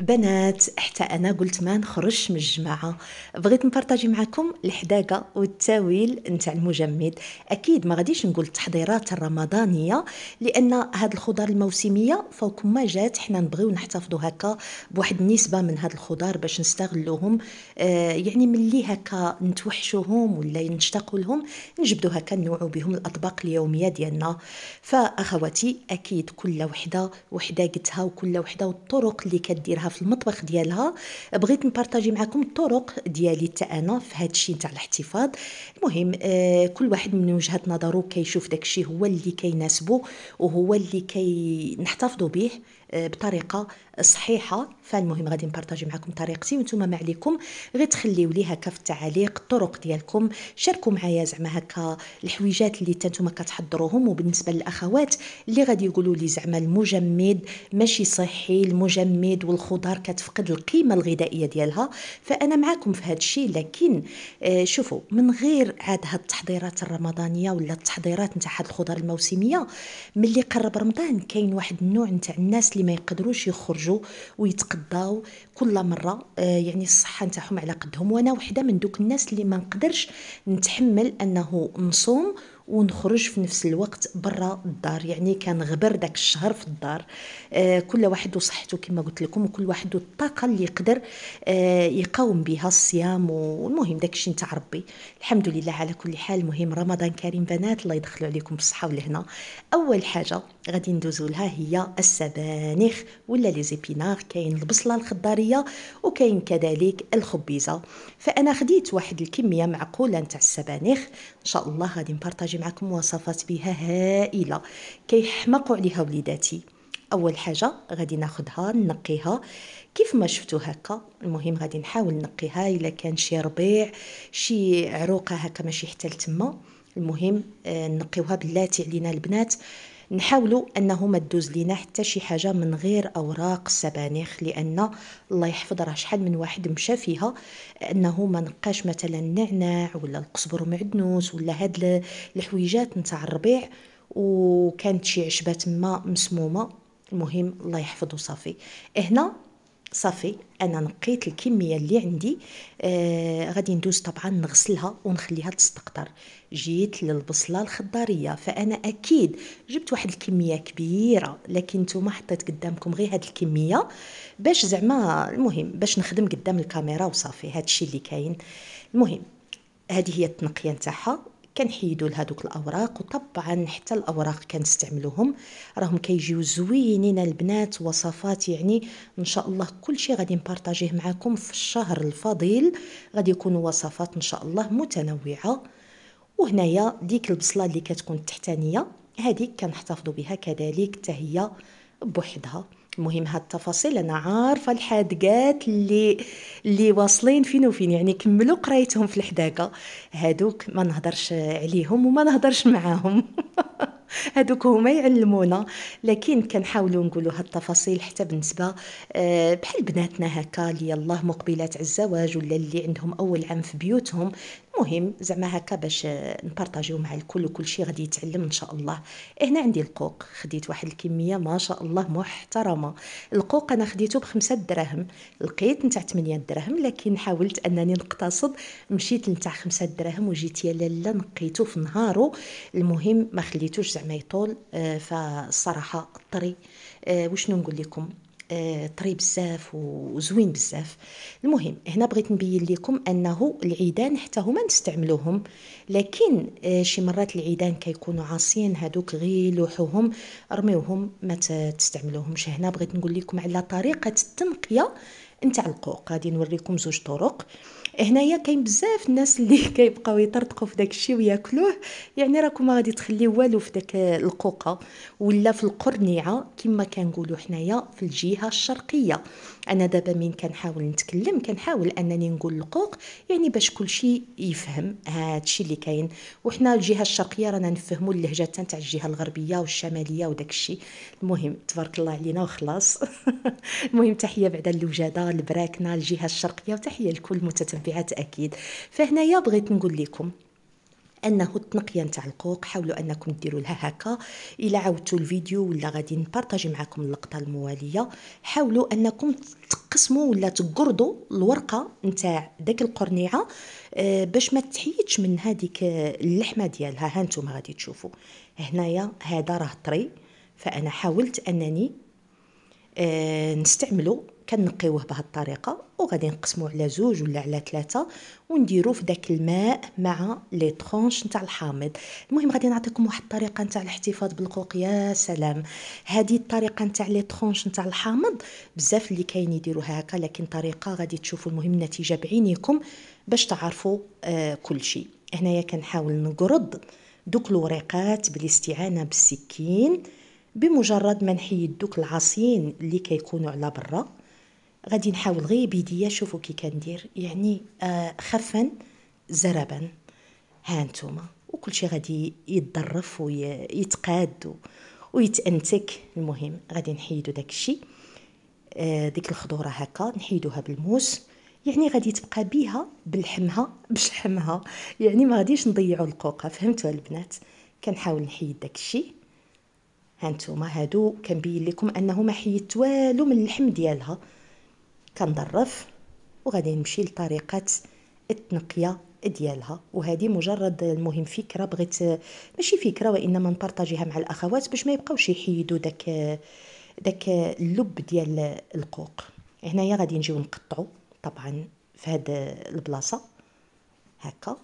بنات حتى انا قلت ما نخرجش من الجماعه بغيت نبارطاجي معكم الحداقه والتاويل نتاع المجمد اكيد ما غاديش نقول التحضيرات الرمضانيه لان هاد الخضار الموسميه فوق ما جات حنا نبغيو نحتفظوا هكا بواحد النسبه من هاد الخضار باش نستغلوهم آه يعني ملي هكا نتوحشوهم ولا نشتاقوا لهم نجبدو هكا نوعوا بهم الاطباق اليوميه ديالنا فاخواتي اكيد كل وحده وحداقتها وكل وحده والطرق اللي كديرها ديالها في المطبخ ديالها بغيت نبارطاجي معكم الطرق ديالي حتى انا في هذا الشيء نتاع الاحتفاظ المهم آه كل واحد من وجهه نظره كيشوف داك الشيء هو اللي كيناسبه وهو اللي نحتفظوا به بطريقه صحيحه فالمهم غادي نبارطاجي معكم طريقتي وانتم ما عليكم غير تخليو لي هكا في التعاليق الطرق ديالكم شاركوا معايا زعما هكا الحويجات اللي نتوما كتحضروهم وبالنسبه للاخوات اللي غادي يقولوا لي زعما المجمد ماشي صحي المجمد والخضار كتفقد القيمه الغذائيه ديالها فانا معكم في هذا الشيء لكن آه، شوفوا من غير عاد هاد التحضيرات الرمضانيه ولا التحضيرات نتاع هاد الخضار الموسميه ملي قرب رمضان كاين واحد النوع نتاع الناس اللي اللي ما يقدروش يخرجوا ويتقضاو كل مره آه، يعني الصحه نتاعهم على قدهم وانا وحده من دوك الناس اللي ما نقدرش نتحمل انه نصوم ونخرج في نفس الوقت برا الدار يعني كنغبر داك الشهر في الدار آه كل واحد وصحته كما قلت لكم وكل واحد الطاقه اللي يقدر آه يقاوم بها الصيام والمهم داك الشيء نتاع ربي الحمد لله على كل حال المهم رمضان كريم بنات الله يدخلوا عليكم بالصحه والهنا اول حاجه غادي ندوزو لها هي السبانخ ولا لي زيبينار كاين البصله الخضاريه وكاين كذلك الخبيزه فانا خديت واحد الكميه معقوله نتاع السبانخ ان شاء الله غادي نبارطاجي حاجه معكم مواصفات بها هائله كيحمقوا عليها وليداتي اول حاجه غادي ناخدها نقيها كيف ما شفتوا هكا المهم غادي نحاول نقيها الا كان شي ربيع شي عروقه هكا ماشي حتى لتما المهم آه، نقيوها بلاتي علينا البنات نحاولوا انه ما تدوز لينا حتى شي حاجه من غير اوراق السبانخ لان الله يحفظ راه شحال من واحد مشى فيها انه ما نقاش مثلا النعناع ولا القزبر ومعدنوس ولا هاد الحويجات نتاع الربيع وكانت شي عشبه تما مسمومه المهم الله يحفظه صافي هنا صافي انا نقيت الكميه اللي عندي آه غادي ندوز طبعا نغسلها ونخليها تستقطر جيت للبصله الخضاريه فانا اكيد جبت واحد الكميه كبيره لكن نتوما حطيت قدامكم غير هاد الكميه باش زعما المهم باش نخدم قدام الكاميرا وصافي هادشي اللي كاين المهم هذه هي التنقيه نتاعها كنحيدوا لهذوك الاوراق وطبعا حتى الاوراق كنستعملوهم راهم كيجيو زوينين البنات وصفات يعني ان شاء الله كل شيء غادي نبارطاجيه معكم في الشهر الفضيل غادي يكونوا وصفات ان شاء الله متنوعه وهنايا ديك البصله اللي كتكون تحتانيه هذيك كنحتفظوا بها كذلك حتى هي بوحدها المهم هالتفاصيل انا عارفه الحادقات اللي اللي واصلين فين وفين يعني كملوا قرايتهم في الحداقه هادوك ما نهضرش عليهم وما نهضرش معاهم هادوك هما يعلمونا لكن كنحاولوا نقولوا هالتفاصيل حتى بالنسبه آه، بحال بناتنا هكا اللي الله مقبلات على الزواج ولا اللي عندهم اول عام في بيوتهم مهم زعما هكا باش نبارطاجيو مع الكل وكل شيء غادي يتعلم ان شاء الله هنا عندي القوق خديت واحد الكميه ما شاء الله محترمه القوق انا خديته بخمسة دراهم لقيت نتاع 8 دراهم لكن حاولت انني نقتصد مشيت نتاع خمسة دراهم وجيت يا لالا نقيته في نهارو المهم ما خليتوش زعما يطول آه، فالصراحه طري آه، وشنو نقول لكم آه، طري بزاف وزوين بزاف المهم هنا بغيت نبين لكم انه العيدان حتى هما نستعملوهم لكن آه، شي مرات العيدان كيكونوا عاصيين هادوك غير لوحوهم رميوهم ما تستعملوهمش هنا بغيت نقول لكم على طريقه التنقيه نتاع القوق غادي نوريكم زوج طرق هنايا كاين بزاف الناس اللي كيبقاو يطرطقوا في داك الشيء وياكلوه يعني راكم ما غادي تخليو والو في داك القوقه ولا في القرنيعه كما كنقولوا حنايا في الجهه الشرقيه انا دابا من كنحاول نتكلم كنحاول انني نقول القوق يعني باش كلشي يفهم هادشي اللي كاين وحنا الجهه الشرقيه رانا نفهموا اللهجه تاع الجهه الغربيه والشماليه وداك الشيء المهم تبارك الله علينا وخلاص المهم تحيه بعدا الوجاده البراكنه الجهه الشرقيه وتحيه لكل متتبع بطبيعه اكيد فهنايا بغيت نقول لكم انه التنقيه نتاع القوق حاولوا انكم ديروا لها هكا الا عاودتوا الفيديو ولا غادي نبارطاجي معكم اللقطه المواليه حاولوا انكم تقسموا ولا تقردوا الورقه نتاع داك القرنيعه آه، باش ما تحيدش من هذيك اللحمه ديالها ها انتم غادي تشوفوا هنايا هذا راه طري فانا حاولت انني آه، نستعملوا كنقيوه الطريقه وغادي نقسموه على زوج ولا على ثلاثه ونديرو في داك الماء مع لي طرونش نتاع الحامض المهم غادي نعطيكم واحد الطريقه نتاع الاحتفاظ بالقوق يا سلام هذه الطريقه نتاع لي طرونش نتاع الحامض بزاف اللي كاين يديروها هكا لكن طريقه غادي تشوفوا المهم النتيجه بعينيكم باش تعرفوا آه كل شيء هنايا كنحاول نقرض دوك الوريقات بالاستعانه بالسكين بمجرد ما نحيد دوك العصين اللي كيكونوا على برا غادي نحاول غير بيديا شوفوا كي كندير يعني آه خفا زربا ها نتوما وكل شيء غادي يتضرف ويتقاد ويتانتك المهم غادي نحيدو داك الشيء آه، ديك الخضوره هكا نحيدوها بالموس يعني غادي تبقى بيها بالحمها بشحمها يعني ما غاديش نضيعوا القوقه فهمتوا البنات كنحاول نحيد داك الشيء هانتوما هادو كنبين لكم انه ما حيدت والو من اللحم ديالها كنظرف وغادي نمشي لطريقه التنقيه ديالها وهذه مجرد المهم فكره بغيت ماشي فكره وانما نبارطاجيها مع الاخوات باش ما يبقاوش يحيدوا داك داك اللب ديال القوق هنايا غادي نجيو نقطعو طبعا في هاد البلاصه هكا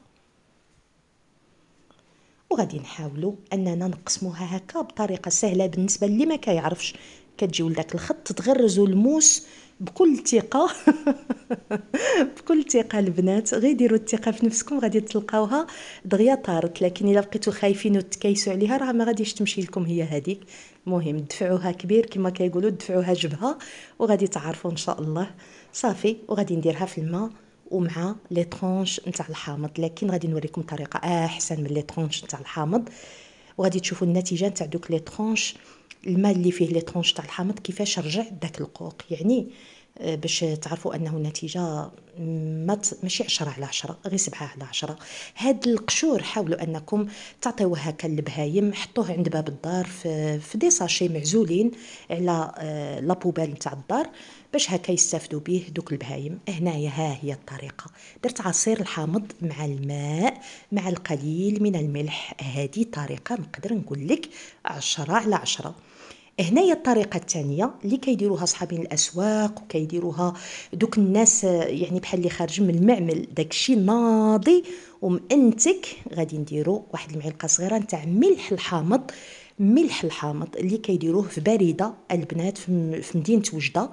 وغادي نحاولوا اننا نقسموها هكا بطريقه سهله بالنسبه اللي ما كيعرفش كتجيو لداك الخط تغرزوا الموس بكل ثقه بكل ثقه البنات غير ديروا الثقه في نفسكم غادي تلقاوها دغيا طارت لكن الا بقيتو خايفين وتكيسوا عليها راه ما غاديش تمشي لكم هي هذيك المهم دفعوها كبير كما كيقولوا دفعوها جبهه وغادي تعرفوا ان شاء الله صافي وغادي نديرها في الماء ومع لي طرونش نتاع الحامض لكن غادي نوريكم طريقه احسن من لي طرونش نتاع الحامض وغادي تشوفوا النتيجه نتاع دوك لي طرونش الماء اللي فيه لي طرونش تاع الحامض كيفاش رجع داك القوق يعني آه، باش تعرفوا انه النتيجه ما ماشي 10 على 10 غير 7 على 10 هاد القشور حاولوا انكم تعطيوه هكا للبهايم حطوه عند باب الدار في, في دي ساشي معزولين على آه، لابوبال نتاع الدار باش هكا يستافدوا به دوك البهايم هنايا ها هي الطريقه درت عصير الحامض مع الماء مع القليل من الملح هذه طريقه نقدر نقول لك 10 على 10 هنايا الطريقه الثانيه اللي كيديروها صحابين الاسواق وكيديروها دوك الناس يعني بحال اللي خارج من المعمل داكشي ناضي ومأنتك غادي نديرو واحد المعلقه صغيره نتاع ملح الحامض ملح الحامض اللي كيديروه في بارده البنات في مدينه وجده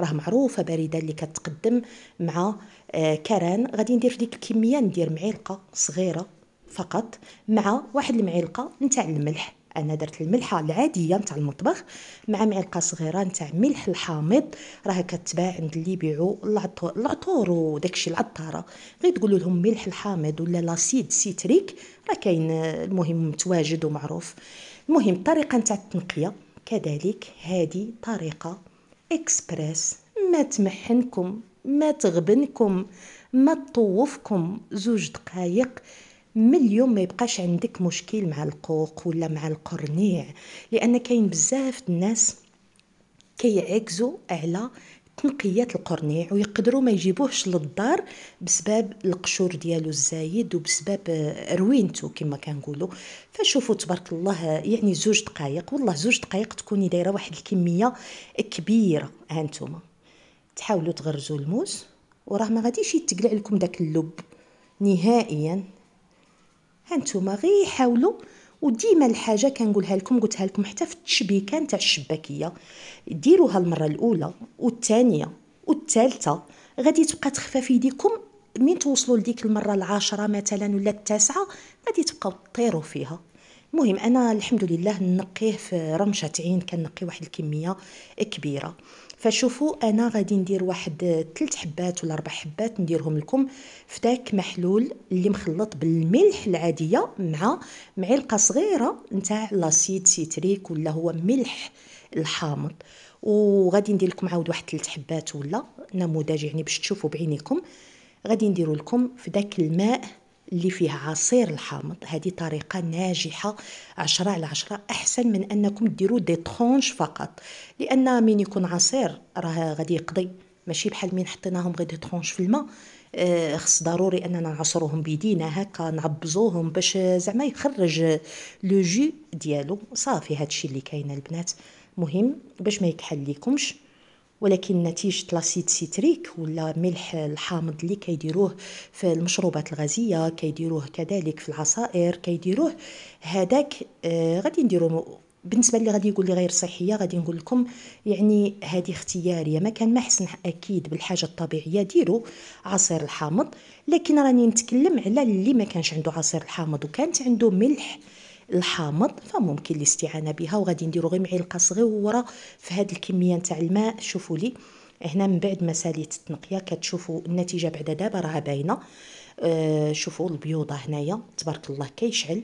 راه معروفه بارده اللي كتقدم مع آه، كران غادي ندير في ديك الكميه ندير معلقه صغيره فقط مع واحد المعلقه نتاع الملح انا درت الملحه العاديه نتاع المطبخ مع معلقه صغيره نتاع ملح الحامض راه كتباع عند اللي يبيعوا العطور وداكشي العطاره غير تقول لهم ملح الحامض ولا لاسيد سيتريك راه كاين المهم متواجد ومعروف المهم الطريقه نتاع التنقيه كذلك هذه طريقه اكسبريس ما تمحنكم ما تغبنكم ما تطوفكم زوج دقائق من اليوم ما يبقاش عندك مشكل مع القوق ولا مع القرنيع لان كاين بزاف الناس كيعجزوا على تنقيات القرنيع ويقدروا ما يجيبوهش للدار بسبب القشور ديالو الزايد وبسبب روينته كما كنقولوا فشوفوا تبارك الله يعني زوج دقائق والله زوج دقائق تكوني دايره واحد الكميه كبيره هانتوما تحاولوا تغرزوا الموز وراه ما غاديش يتقلع لكم داك اللب نهائيا هانتوما غير حاولوا وديما الحاجه كنقولها لكم قلتها لكم حتى في التشبيكه نتاع الشباكيه ديروها المره الاولى والثانيه والثالثه غادي تبقى تخفى في يديكم من توصلوا لديك المره العاشره مثلا ولا التاسعه غادي تبقاو تطيروا فيها المهم انا الحمد لله نقيه في رمشه عين كنقي واحد الكميه كبيره فشوفوا انا غادي ندير واحد تلت حبات ولا اربع حبات نديرهم لكم في داك محلول اللي مخلط بالملح العاديه مع معلقه صغيره نتاع لاسيد سيتريك ولا هو ملح الحامض وغادي ندير لكم عاود واحد تلت حبات ولا نموذج يعني باش تشوفوا بعينيكم غادي نديروا لكم في داك الماء اللي فيه عصير الحامض هذه طريقة ناجحة عشرة على عشرة أحسن من أنكم ديروا دي ترونش فقط لأن من يكون عصير راه غادي يقضي ماشي بحال من حطيناهم غير دي ترونش في الماء آه، خص ضروري اننا نعصروهم بيدينا هكا نعبزوهم باش زعما يخرج لو جو ديالو صافي هادشي اللي كاين البنات مهم باش ما يكحل ليكمش ولكن نتيجه لاسيد سيتريك ولا ملح الحامض اللي كيديروه في المشروبات الغازيه كيديروه كذلك في العصائر كيديروه هذاك آه غادي نديرو بالنسبه اللي غادي يقول لي غير صحيه غادي نقول لكم يعني هذه اختياريه ما كان ما حسن اكيد بالحاجه الطبيعيه ديروا عصير الحامض لكن راني نتكلم على اللي ما كانش عنده عصير الحامض وكانت عنده ملح الحامض فممكن الاستعانه بها وغادي نديرو غير معلقه صغيره في هاد الكميه نتاع الماء شوفوا لي هنا من بعد ما ساليت التنقيه كتشوفوا النتيجه بعد دابا راها باينه آه شوفوا البيوضه هنايا تبارك الله كيشعل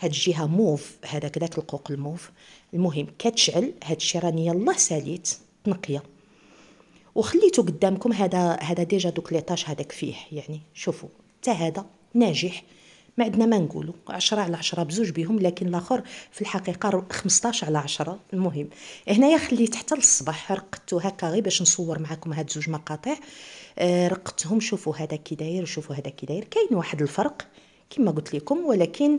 هاد الجهه موف هذاك داك القوق الموف المهم كتشعل هاد الشيء راني يلاه ساليت تنقيه وخليته قدامكم هذا هذا ديجا دوك ليطاج هذاك فيه يعني شوفوا حتى هذا ناجح ما عندنا ما نقولوا 10 على 10 بزوج بهم لكن الاخر في الحقيقه 15 على 10 المهم هنايا خليت حتى للصباح رقدتو هكا غير باش نصور معكم هاد زوج مقاطع آه رقدتهم شوفوا هذا كي داير وشوفوا هذا كي داير كاين واحد الفرق كما قلت لكم ولكن آه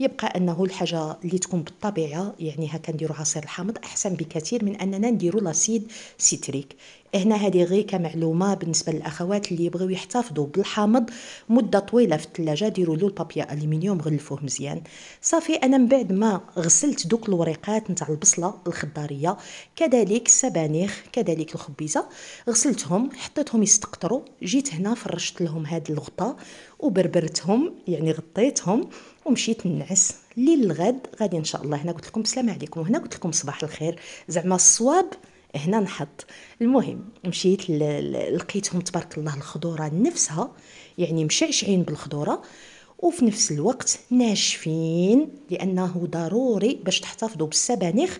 يبقى انه الحاجه اللي تكون بالطبيعه يعني ها كنديروا عصير الحامض احسن بكثير من اننا نديروا لاسيد سيتريك هنا هذه غير كمعلومه بالنسبه للاخوات اللي يبغيو يحتفظوا بالحامض مده طويله في الثلاجه ديروا له البابيا الومنيوم غلفوه مزيان صافي انا من بعد ما غسلت دوك الوريقات نتاع البصله الخضاريه كذلك السبانخ كذلك الخبيزه غسلتهم حطيتهم يستقطروا جيت هنا فرشت لهم هذا الغطاء وبربرتهم يعني غطيتهم ومشيت نعس الليل الغد غادي ان شاء الله هنا قلت لكم السلام عليكم وهنا قلت لكم صباح الخير زعما الصواب هنا نحط المهم مشيت لقيتهم تبارك الله الخضوره نفسها يعني مشعشعين بالخضوره وفي نفس الوقت ناشفين لانه ضروري باش تحتفظوا بالسبانخ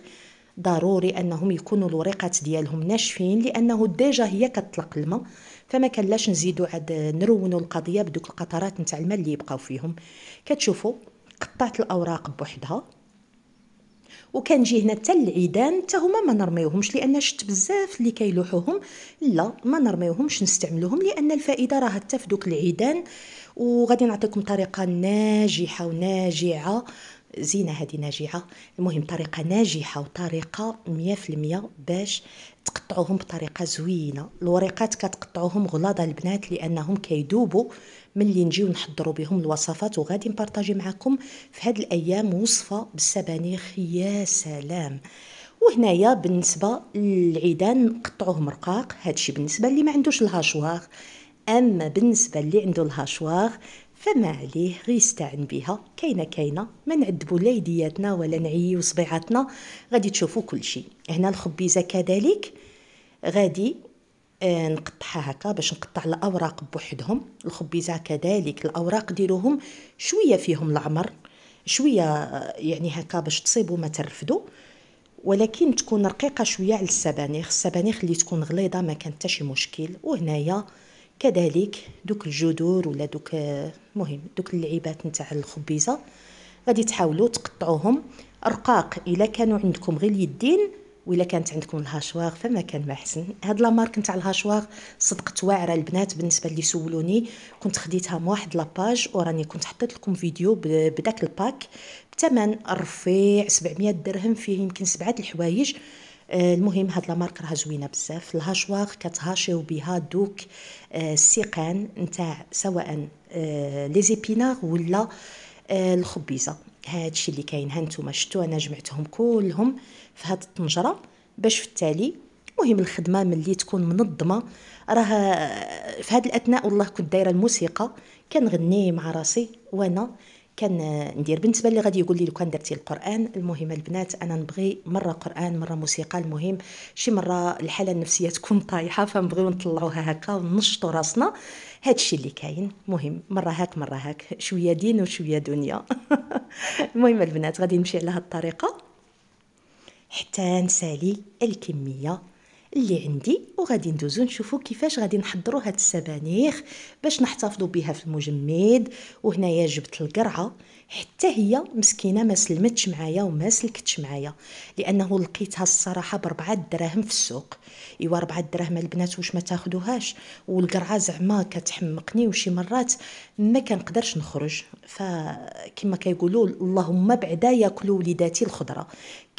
ضروري انهم يكونوا الوريقات ديالهم ناشفين لانه ديجا هي كتطلق الماء فما لاش نزيدو عاد نرونو القضيه بدوك القطرات نتاع الماء اللي يبقاو فيهم كتشوفوا قطعت الاوراق بوحدها جي هنا حتى العيدان حتى هما ما نرميوهمش لان شت بزاف اللي كيلوحوهم لا ما نرميوهمش نستعملوهم لان الفائده راه حتى في دوك العيدان وغادي نعطيكم طريقه ناجحه وناجعه زينة هذه ناجعة المهم طريقة ناجحة وطريقة مية في المية باش تقطعوهم بطريقة زوينة الوريقات كتقطعوهم غلاضة البنات لأنهم كيدوبوا ملي نجيو نحضروا بهم الوصفات وغادي نبارطاجي معكم في هاد الأيام وصفة بالسبانخ يا سلام وهنايا بالنسبة للعيدان نقطعوهم رقاق هادشي بالنسبة اللي ما عندوش الهاشوار اما بالنسبه اللي عنده الهاشوار فما عليه غي يستعن بها كاينه كاينه ما نعذبوا لا يدياتنا ولا نعيو صبيعاتنا غادي تشوفوا كل شيء هنا الخبيزه كذلك غادي آه نقطعها هكا باش نقطع الاوراق بوحدهم الخبيزه كذلك الاوراق ديروهم شويه فيهم العمر شويه آه، يعني هكا باش تصيبوا ما ترفدوا ولكن تكون رقيقه شويه على السبانخ السبانخ اللي تكون غليظه ما كانت حتى شي مشكل وهنايا كذلك دوك الجذور ولا دوك المهم دوك اللعيبات نتاع الخبيزه غادي تحاولوا تقطعوهم رقاق الا كانوا عندكم غير اليدين ولا كانت عندكم الهاشواغ فما كان ما حسن هاد لامارك نتاع الهاشواغ صدقت واعره البنات بالنسبه اللي سولوني كنت خديتها من واحد لاباج وراني كنت حطيت لكم فيديو بداك الباك بثمن رفيع 700 درهم فيه يمكن سبعه الحوايج آه، المهم هاد لا مارك راها زوينه بزاف الهاشواغ كتهاشيو بها دوك آه، السيقان نتاع سواء آه، لي زيبيناغ ولا الخبيزه هادشي اللي كاين ها نتوما انا جمعتهم كلهم في هاد الطنجره باش في التالي المهم الخدمه ملي تكون منظمه راه في هاد الاثناء والله كنت دايره الموسيقى كنغني مع راسي وانا كندير بالنسبه اللي غادي يقول لي لو كان درتي القران المهم البنات انا نبغي مره قران مره موسيقى المهم شي مره الحاله النفسيه تكون طايحه فنبغيو نطلعوها هكا ونشطوا راسنا هادشي اللي كاين مهم مره هاك مره هاك شويه دين وشويه دنيا المهم البنات غادي نمشي على هاد الطريقه حتى نسالي الكميه اللي عندي وغادي ندوزو نشوفو كيفاش غادي نحضرو هاد السبانيخ باش نحتفظو بها في المجمد وهنايا جبت القرعه حتى هي مسكينه ما سلمتش معايا وما سلكتش معايا لانه لقيتها الصراحه بربعة دراهم في السوق ايوا 4 دراهم البنات واش ما تاخدوهاش والقرعه زعما كتحمقني وشي مرات ما كنقدرش نخرج فكما كيقولوا اللهم بعدا ياكلوا وليداتي الخضره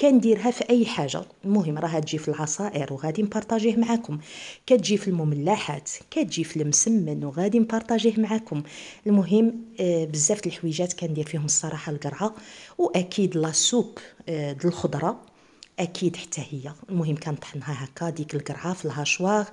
كنديرها في اي حاجه المهم راها تجي في العصائر وغادي نبارطاجيه معاكم كتجي في المملحات كتجي في المسمن وغادي نبارطاجيه معاكم المهم آه، بزاف الحويجات كندير فيهم الصراحه القرعه واكيد لا سوب آه الخضره اكيد حتى هي المهم كنطحنها هكا ديك القرعه في الهاشوار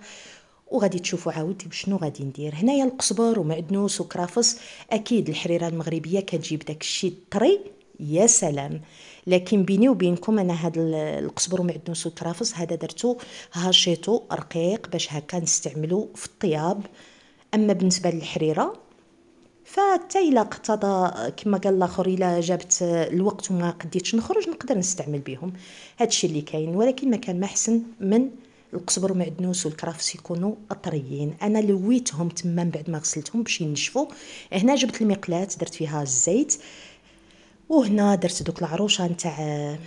وغادي تشوفوا عاودتي شنو غادي ندير هنايا القزبر ومعدنوس وكرافس اكيد الحريره المغربيه كتجيب داك الشيء طري يا سلام لكن بيني وبينكم انا هذا القزبر ومعدنوس والترافس هذا درتو هاشيتو رقيق باش هكا نستعملو في الطياب اما بالنسبه للحريره فتا الا اقتضى كما قال الاخر الا جابت الوقت وما قديتش نخرج نقدر نستعمل بهم هادشي اللي كاين ولكن ما كان محسن من القزبر ومعدنوس والكرافس يكونوا طريين انا لويتهم تما بعد ما غسلتهم باش ينشفوا هنا جبت المقلاه درت فيها الزيت وهنا درت دوك العروشه نتاع آه،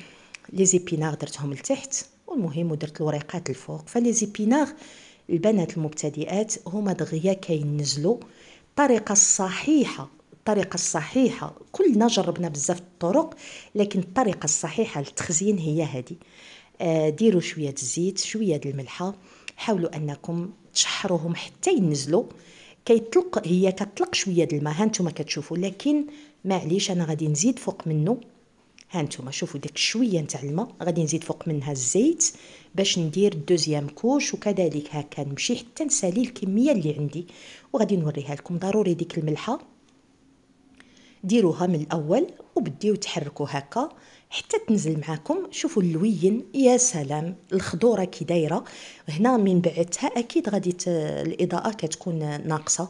لي زيبيناغ درتهم لتحت والمهم ودرت الوريقات الفوق فلي زيبيناغ البنات المبتدئات هما دغيا كينزلوا الطريقه الصحيحه الطريقه الصحيحه كلنا جربنا بزاف الطرق لكن الطريقه الصحيحه للتخزين هي هذه آه، ديروا شويه الزيت شويه الملحه حاولوا انكم تشحروهم حتى ينزلوا كيطلق هي كتطلق شويه الماء ها كتشوفوا لكن معليش انا غادي نزيد فوق منه ها نتوما شوفوا داك شويه نتاع الماء غادي نزيد فوق منها الزيت باش ندير دوزيام كوش وكذلك هكا نمشي حتى نسالي الكميه اللي عندي وغادي نوريها لكم ضروري ديك الملحه ديروها من الاول وبديو تحركوا هكا حتى تنزل معاكم شوفوا اللوين يا سلام الخضوره كي دايره هنا من بعدها اكيد غادي الاضاءه كتكون ناقصه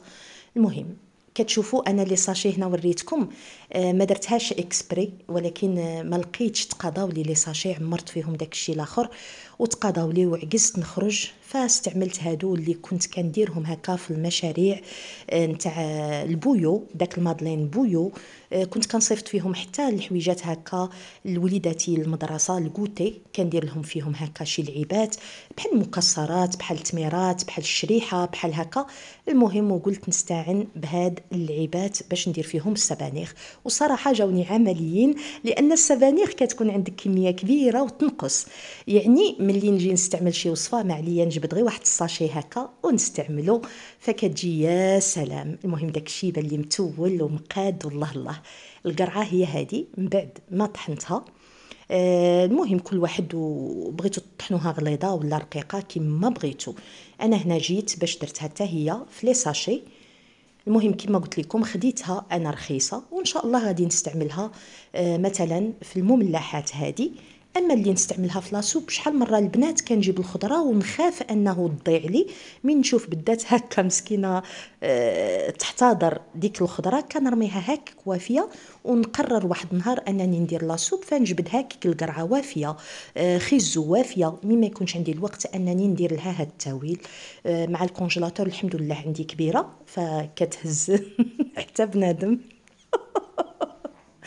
المهم كتشوفوا انا لي ساشي هنا وريتكم آه، ما درتهاش اكسبري ولكن آه، ما لقيتش تقاضاو لي لي ساشي عمرت فيهم داكشي الاخر وتقاضاو لي وعجزت نخرج فاستعملت هادو اللي كنت كنديرهم هكا في المشاريع آه، نتاع البويو داك المادلين بويو آه، كنت كنصيفط فيهم حتى الحويجات هكا لوليداتي المدرسه الكوتي كندير لهم فيهم هكا شي لعيبات بحال المكسرات بحال التميرات بحال الشريحه بحال هكا المهم وقلت نستعن بهاد اللعيبات باش ندير فيهم السبانيخ وصراحه جاوني عمليين لان السبانيخ كتكون عندك كميه كبيره وتنقص يعني ملي نجي نستعمل شي وصفه ما عليا كنجبد غير واحد الساشي هكا ونستعملو فكتجي يا سلام المهم داكشي بان لي متول ومقاد والله الله القرعه هي هذه من بعد ما طحنتها آه، المهم كل واحد بغيتو تطحنوها غليظه ولا رقيقه كيما بغيتو انا هنا جيت باش درتها حتى هي في لي ساشي المهم كما قلت لكم خديتها انا رخيصه وان شاء الله غادي نستعملها آه، مثلا في المملحات هذه اما اللي نستعملها في لاسوب شحال مره البنات كنجيب الخضره ونخاف انه تضيع لي من نشوف بدات هكا مسكينه أه تحتضر ديك الخضره كنرميها هكا وافيه ونقرر واحد النهار انني ندير لاسوب فنجبد هكاك القرعه وافيه أه خيزو وافيه مما يكونش عندي الوقت انني ندير لها هاد التاويل أه مع الكونجيلاتور الحمد لله عندي كبيره فكتهز حتى بنادم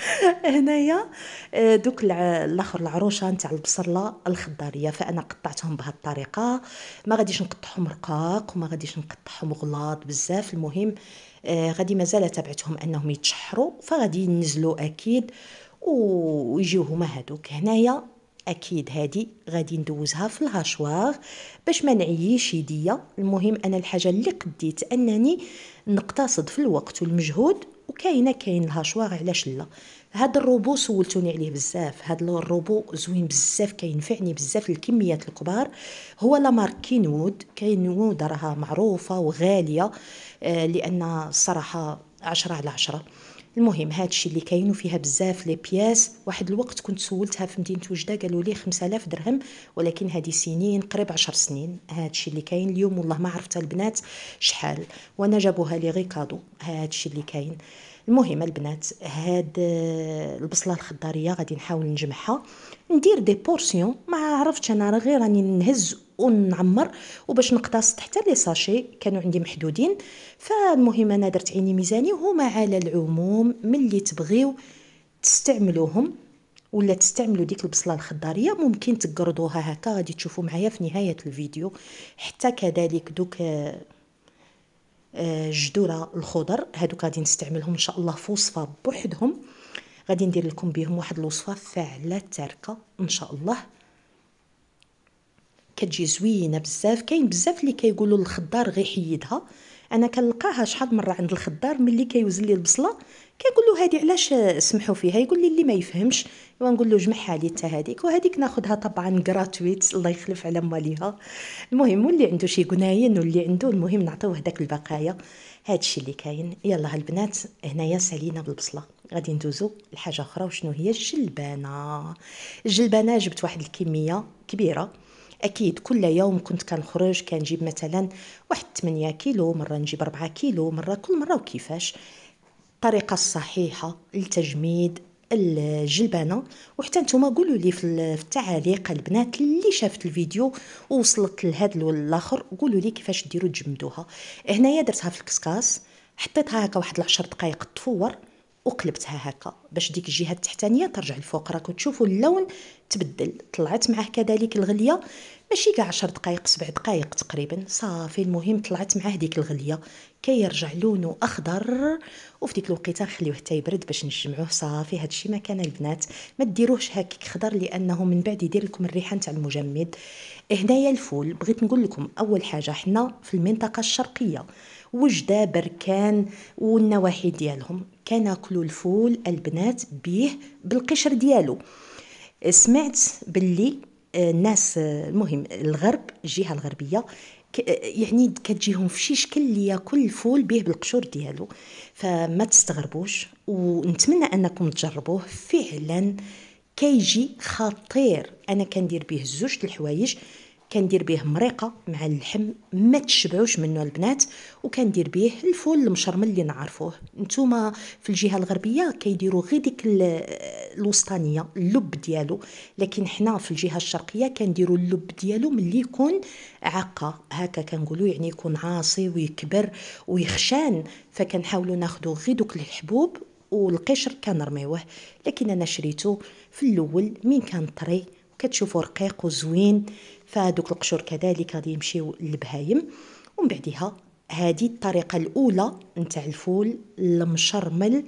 هنايا آه، دوك الاخر العروشه نتاع البصله الخضاريه فانا قطعتهم بهذه الطريقه ما غاديش نقطعهم رقاق وما غاديش نقطعهم غلاط بزاف المهم آه، غادي مازال تابعتهم انهم يتشحروا فغادي ينزلوا اكيد ويجيو هما هادوك هنايا اكيد هادي غادي ندوزها في الهاشوار باش ما نعييش يديا المهم انا الحاجه اللي قديت انني نقتصد في الوقت والمجهود وكاينه كاين الهاشوار علاش لا هاد الروبو سولتوني عليه بزاف هاد الروبو زوين بزاف كينفعني بزاف الكميات الكبار هو لا مارك كينوود كينوود راها معروفه وغاليه آه لان الصراحه عشرة على عشرة المهم هذا الشيء اللي كاين فيها بزاف لي بياس واحد الوقت كنت سولتها في مدينه وجده قالوا لي 5000 درهم ولكن هذه سنين قريب 10 سنين هذا الشيء اللي كاين اليوم والله ما عرفت البنات شحال وانا جابوها لي غير كادو هذا الشيء اللي كاين المهم البنات هاد البصله الخضاريه غادي نحاول نجمعها ندير دي بورسيون ما عرفتش انا غير راني نهز ونعمر وباش نقتصد حتى لي ساشي كانوا عندي محدودين فالمهم انا درت عيني ميزاني وهما على العموم ملي تبغيو تستعملوهم ولا تستعملوا ديك البصله الخضاريه ممكن تقرضوها هكا غادي تشوفوا معايا في نهايه الفيديو حتى كذلك دوك آه، آه، جدوره الخضر هادوك غادي نستعملهم ان شاء الله في وصفه بوحدهم غادي ندير لكم بهم واحد الوصفه فعلا تاركه ان شاء الله كتجي زوينه بزاف كاين بزاف اللي كيقولوا للخضار غير حيدها انا كنلقاها شحال مره عند الخضار ملي كيوزن لي البصله كيقول له هذه علاش سمحوا فيها يقول لي اللي ما يفهمش ايوا نقول له جمعها لي حتى هذيك وهذيك ناخذها طبعا غراتويت الله يخلف على ماليها المهم واللي عنده شي قناين واللي عنده المهم نعطيوه داك البقايا هادشي اللي كاين يلا البنات هنايا سالينا بالبصله غادي ندوزو لحاجه اخرى وشنو هي الجلبانه الجلبانه جبت واحد الكميه كبيره اكيد كل يوم كنت كنخرج كنجيب مثلا واحد 8 كيلو مره نجيب 4 كيلو مره كل مره وكيفاش الطريقه الصحيحه لتجميد الجلبانه وحتى نتوما قولوا لي في التعاليق البنات اللي شافت الفيديو ووصلت لهذا الاخر قولوا لي كيفاش ديروا تجمدوها هنايا درتها في الكسكاس حطيتها هكا واحد 10 دقائق تفور وقلبتها هكا باش ديك الجهه التحتانيه ترجع الفوق راكو تشوفوا اللون تبدل طلعت معاه كذلك الغليه ماشي كاع 10 دقائق 7 دقائق تقريبا صافي المهم طلعت معاه ديك الغليه كيرجع كي لونه اخضر وفي ديك الوقيته نخليوه حتى يبرد باش نجمعوه صافي الشيء ما كان البنات ما ديروهش هكاك خضر لانه من بعد يدير لكم الريحه نتاع المجمد إيه، هنايا الفول بغيت نقول لكم اول حاجه حنا في المنطقه الشرقيه وجده بركان والنواحي ديالهم كناكلو الفول البنات بيه بالقشر ديالو سمعت باللي آه، الناس آه، المهم الغرب الجهه الغربيه آه، يعني كتجيهم في شي شكل اللي ياكل الفول به بالقشور ديالو فما تستغربوش ونتمنى انكم تجربوه فعلا كيجي خطير انا كندير به زوج الحوايج كندير به مريقه مع اللحم ما تشبعوش منه البنات وكندير به الفول المشرمل اللي نعرفوه نتوما في الجهه الغربيه كيديروا غير ديك الوسطانيه اللب ديالو لكن حنا في الجهه الشرقيه كنديروا اللب ديالو ملي يكون عقه هكا كنقولوا يعني يكون عاصي ويكبر ويخشان فكنحاولوا ناخذوا غير دوك الحبوب والقشر كنرميوه لكن انا شريته في الاول من كان طري كتشوفوا رقيق وزوين فهذوك القشور كذلك غادي يمشيو للبهايم ومن بعدها هذه الطريقه الاولى نتاع الفول المشرمل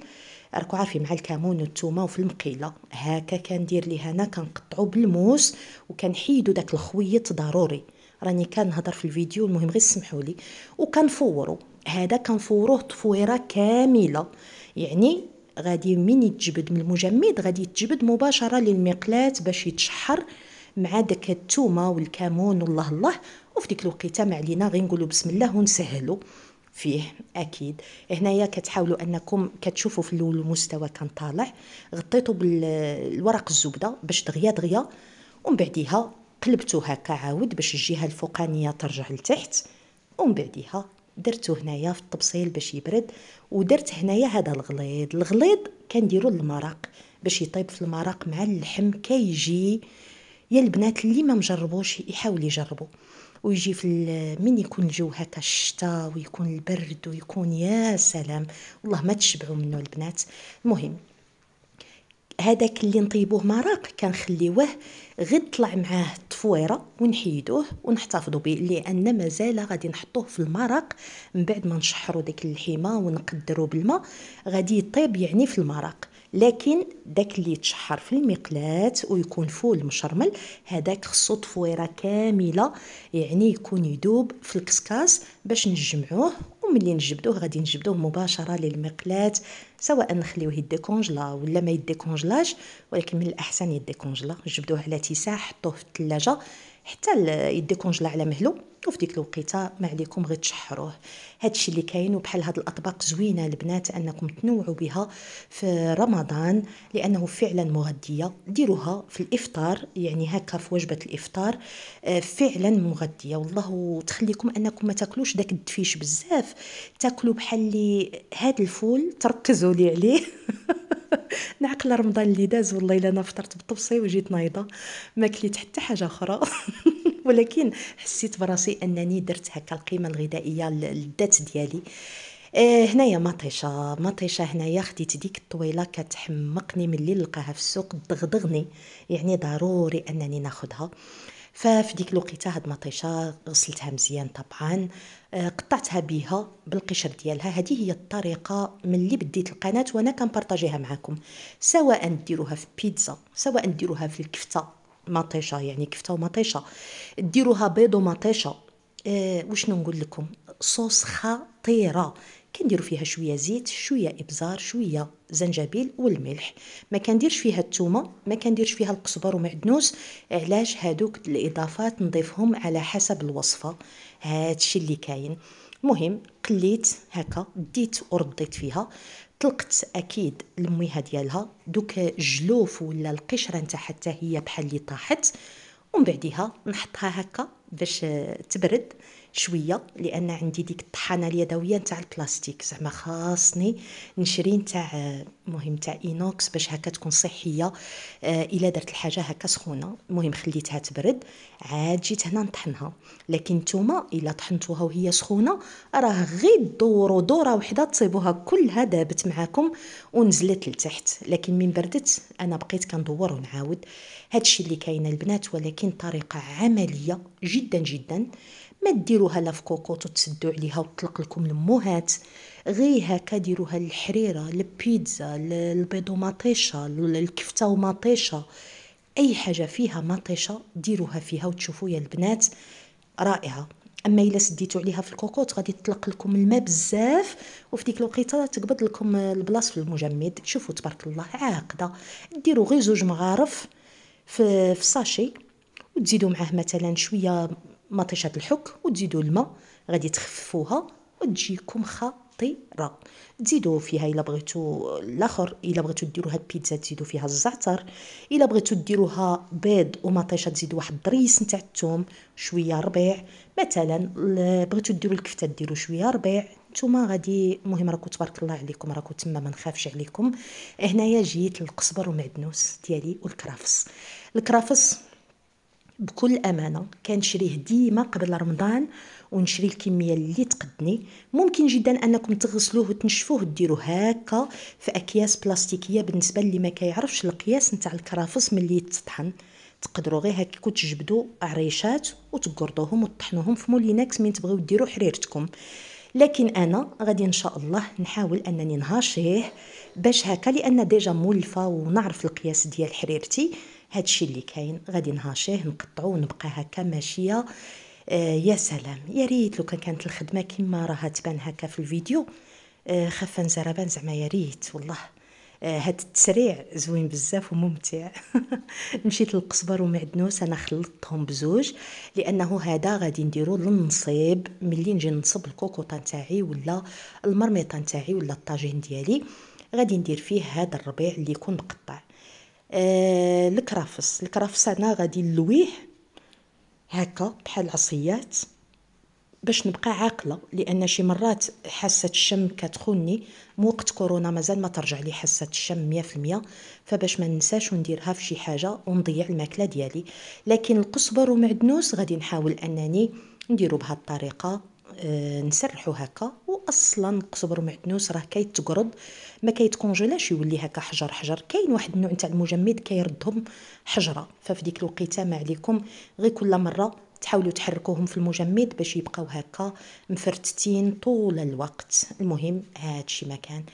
راكو عارفين مع الكمون والثومه وفي المقيله هكا كندير ليه انا كنقطعو بالموس وكنحيدو داك الخويط ضروري راني كنهضر في الفيديو المهم غير سمحوا لي وكنفورو هذا كنفوروه تفويره كامله يعني غادي من يتجبد من المجمد غادي يتجبد مباشره للمقلاه باش يتشحر مع داك التومه والكمون والله الله وفي ديك الوقيته ما علينا غير نقولوا بسم الله ونسهلوا فيه اكيد هنايا كتحاولوا انكم كتشوفوا في الاول المستوى كان طالع غطيتو بالورق الزبده باش دغيا دغيا ومن بعديها قلبتو هكا عاود باش الجهه الفوقانيه ترجع لتحت ومن بعديها درتو هنايا في الطبسيل باش يبرد ودرت هنايا هذا الغليظ الغليظ كنديروا المرق باش يطيب في المرق مع اللحم كيجي كي يا البنات اللي ما مجربوش يحاول يجربوا ويجي في من يكون الجو هكا الشتاء ويكون البرد ويكون يا سلام والله ما تشبعوا منه البنات المهم هذاك اللي نطيبوه مراق كنخليوه غير طلع معاه التفويره ونحيدوه ونحتفظوا به لان مازال غادي نحطوه في المرق من بعد ما نشحروا ديك اللحيمه ونقدروا بالماء غادي يطيب يعني في المرق لكن داك اللي يتشحر في المقلاة ويكون فول مشرمل هذاك خصو طفويره كامله يعني يكون يدوب في الكسكاس باش نجمعوه وملي نجبدوه غادي نجبدوه مباشره للمقلاة سواء نخليوه يدي كونجلا ولا ما يدي كونجلاش ولكن من الاحسن يدي كونجلا نجبدوه على تيساع حطوه في الثلاجه حتى يديكم جلا على مهلو وفي ديك الوقيته ما عليكم غير تشحروه هادشي اللي كاين وبحال هاد الاطباق زوينه البنات انكم تنوعوا بها في رمضان لانه فعلا مغذيه ديروها في الافطار يعني هكا في وجبه الافطار آه، فعلا مغذيه والله تخليكم انكم ما تاكلوش داك الدفيش بزاف تاكلوا بحال هاد الفول تركزوا لي عليه نعقل رمضان اللي داز والله الا انا فطرت بالطبسي وجيت نايضه ما كليت حتى حاجه اخرى ولكن حسيت براسي انني درت هكا القيمه الغذائيه للذات ديالي آه، هنايا مطيشه مطيشه هنايا خديت ديك الطويله كتحمقني ملي نلقاها في السوق تدغدغني يعني ضروري انني ناخدها ففي ديك الوقيته هاد مطيشه غسلتها مزيان طبعا آه، قطعتها بها بالقشر ديالها هذه هي الطريقه من اللي بديت القناه وانا كنبارطاجيها معكم سواء ديروها في بيتزا سواء ديروها في الكفته مطيشه يعني كفته ومطيشه ديروها بيض ومطيشه أه وشنو نقول لكم صوص خطيره كنديروا فيها شويه زيت شويه ابزار شويه زنجبيل والملح ما كنديرش فيها الثومه ما كنديرش فيها القزبر ومعدنوس علاش هادوك الاضافات نضيفهم على حسب الوصفه هادشي اللي كاين المهم قليت هكا ديت ورديت فيها طلقت اكيد الميها ديالها دوك الجلوف ولا القشره نتا حتى هي بحال اللي طاحت ومن بعديها نحطها هكا باش تبرد شويه لان عندي ديك الطحانه اليدويه نتاع البلاستيك زعما خاصني نشري نتاع المهم تاع اينوكس باش هكا تكون صحيه آه، الا درت الحاجه هكا سخونه المهم خليتها تبرد عاد جيت هنا نطحنها لكن نتوما الا طحنتوها وهي سخونه راه غير دورو دوره وحده تصيبوها كلها دابت معاكم ونزلت لتحت لكن من بردت انا بقيت كندور ونعاود هادشي اللي كاين البنات ولكن طريقه عمليه جدا جدا ما ديروها لا فكوكوط وتسدوا عليها وتطلق لكم الموهات غير هكا ديروها للحريره للبيتزا البيض ومطيشه للكفته ومطيشه اي حاجه فيها مطيشه ديروها فيها وتشوفوا يا البنات رائعه اما الا سديتو عليها في الكوكوط غادي تطلق لكم الماء بزاف وفي ديك الوقيته تقبض لكم البلاص في المجمد شوفوا تبارك الله عاقده ديروا غير زوج مغارف في, في ساشي وتزيدوا معاه مثلا شويه مطيشه الحك وتزيدوا الماء غادي تخففوها وتجيكم خطيره تزيدوا فيها الا بغيتوا الاخر الا بغيتوا ديروا هاد البيتزا تزيدوا فيها الزعتر الا بغيتوا ديروها بيض ومطيشه تزيدوا واحد الضريس نتاع الثوم شويه ربيع مثلا بغيتوا ديروا الكفته ديروا شويه ربيع نتوما غادي المهم راكو تبارك الله عليكم راكو تما ما نخافش عليكم هنايا جيت القزبر والمعدنوس ديالي والكرافس الكرافس بكل امانه كنشريه ديما قبل رمضان ونشري الكميه اللي تقدني ممكن جدا انكم تغسلوه وتنشفوه ديروه هكا في اكياس بلاستيكيه بالنسبه اللي ما كيعرفش القياس نتاع الكرافس ملي يتطحن تقدروا غير هكاك تجبدوا عريشات وتقرضوهم وتطحنوهم في مولينكس من تبغيو ديروا حريرتكم لكن انا غادي ان شاء الله نحاول انني نهاشيه باش هكا لان ديجا مولفه ونعرف القياس ديال حريرتي هادشي اللي كاين غادي نهاشيه نقطعو ونبقى هكا ماشيه آه يا سلام يا ريت لو كان كانت الخدمه كما راها تبان هكا في الفيديو آه خفه زربان زعما يا ريت والله آه هاد التسريع زوين بزاف وممتع مشيت للقصبر ومعدنوس انا خلطتهم بزوج لانه هذا غادي نديرو للنصيب ملي نجي نصب الكوكوطه نتاعي ولا المرميطه نتاعي ولا الطاجين ديالي غادي ندير فيه هذا الربيع اللي يكون مقطع الكرافس آه، الكرافس انا غادي نلويه هكا بحال عصيات باش نبقى عاقله لان شي مرات حاسه الشم كتخوني من وقت كورونا مازال ما ترجع لي حاسه الشم 100% فباش ما ننساش ونديرها في شي حاجه ونضيع الماكله ديالي لكن القصبر ومعدنوس غادي نحاول انني نديرو بهاد الطريقه آه، نسرحو هكا واصلا قزبر معدنوس راه كيتقرض ما كيتكونجلاش يولي هكا حجر حجر كاين واحد النوع نتاع المجمد كيردهم حجره ففي ديك الوقيته ما عليكم غير كل مره تحاولوا تحركوهم في المجمد باش يبقاو هكا مفرتتين طول الوقت المهم هادشي ما كان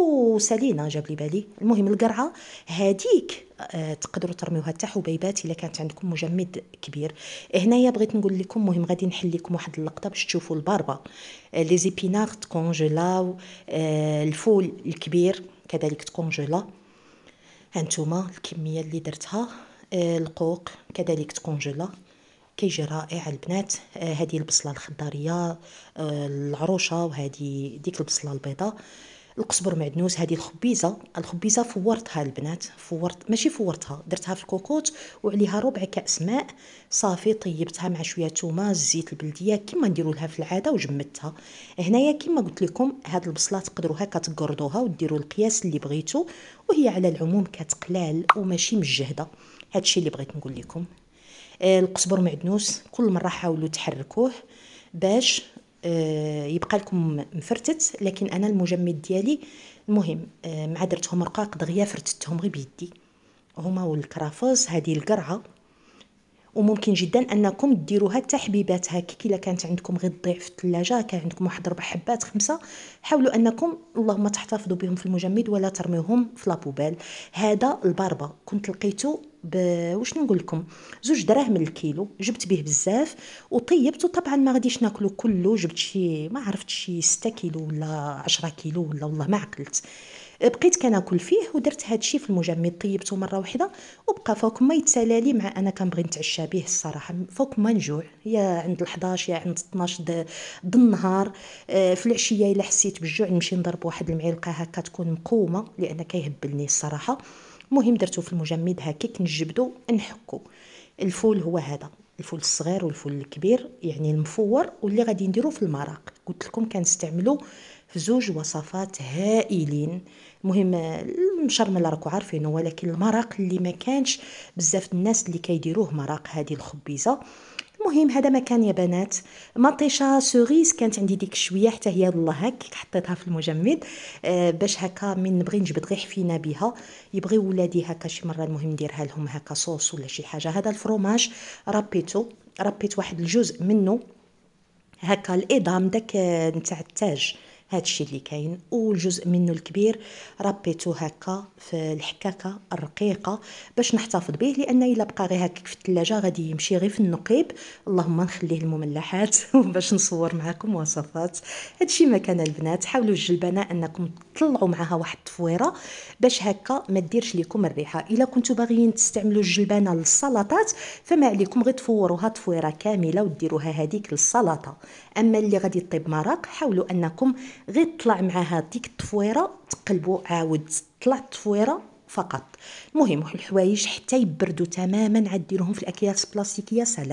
وسالينا آه، جاب لي بالي المهم القرعه هذيك آه، تقدروا ترميوها حتى حبيبات الا كانت عندكم مجمد كبير هنايا بغيت نقول لكم مهم غادي نحل لكم واحد اللقطه باش تشوفوا الباربه لي زيبينار تكونجلاو الفول الكبير كذلك تكونجلا هانتوما الكميه اللي درتها آه، القوق كذلك تكونجلا كيجي رائع البنات هذه البصله الخضاريه العروشه وهذه ديك البصله البيضاء القزبر معدنوس هذه الخبيزه الخبيزه فورتها البنات فورت ماشي فورتها درتها في الكوكوت وعليها ربع كاس ماء صافي طيبتها مع شويه ثومه الزيت البلديه كما نديروا لها في العاده وجمدتها هنايا كما قلت لكم هاد البصله تقدروا هكا تقردوها وديروا القياس اللي بغيتو وهي على العموم كتقلال وماشي مجهده هادشي اللي بغيت نقول لكم آه، القزبر معدنوس كل مره حاولوا تحركوه باش آه، يبقى لكم مفرتت لكن انا المجمد ديالي المهم آه، مع درتهم رقاق دغيا فرتتهم غير بيدي هما والكرافس هذه القرعه وممكن جدا انكم ديروها تحبيبات هكاك الا كانت عندكم غير تضيع في الثلاجه كان عندكم واحد ربع حبات خمسه حاولوا انكم اللهم تحتفظوا بهم في المجمد ولا ترميوهم في لابوبال هذا الباربا كنت لقيته ب واش نقول لكم زوج دراهم الكيلو جبت به بزاف وطيبته طبعا ما غاديش ناكله كله جبت شي ما عرفت شي 6 كيلو ولا 10 كيلو ولا والله ما عقلت بقيت كناكل فيه ودرت هادشي في المجمد طيبته مره واحده وبقى فوق ما يتسالى لي مع انا كنبغي نتعشى به الصراحه فوق ما نجوع يا عند 11 يا عند 12 د النهار آه، في العشيه الا حسيت بالجوع نمشي نضرب واحد المعلقه هكا تكون مقومه لان كيهبلني الصراحه المهم درتو في المجمد هكاك نجبدو نحكو الفول هو هذا الفول الصغير والفول الكبير يعني المفور واللي غادي نديرو في المراق قلت لكم كنستعملو في زوج وصفات هائلين مهم المشرمل راكو عارفينه ولكن المرق اللي ما كانش بزاف الناس اللي كيديروه مرق هذه الخبيزه المهم هذا مكان يا بنات مطيشه سوريس كانت عندي ديك شويه حتى هي الله هاك حطيتها في المجمد آه باش هكا من نبغي نجبد غير حفينه بها يبغي ولادي هكا شي مره المهم نديرها لهم هكا صوص ولا شي حاجه هذا الفروماج ربيتو ربيت واحد الجزء منه هكا الاضام داك آه، نتاع التاج هادشي اللي كاين والجزء منه الكبير ربيته هكا في الحكاكه الرقيقه باش نحتفظ به لان الا بقى غير هكاك في الثلاجه غادي يمشي غير في النقيب اللهم نخليه المملحات باش نصور معكم وصفات هادشي ما كان البنات حاولوا الجلبانه انكم تطلعوا معها واحد التفويره باش هكا ما ديرش لكم الريحه الا كنتو باغيين تستعملوا الجلبانه للسلطات فما عليكم غير تفوروها تفويره كامله وديروها هذيك للسلطه اما اللي غادي طيب مرق حاولوا انكم غير طلع مع هذيك التفويره تقلبو عاود طلع التفويره فقط المهم الحوايج حتى يبردوا تماما عاد في الاكياس البلاستيكيه سلام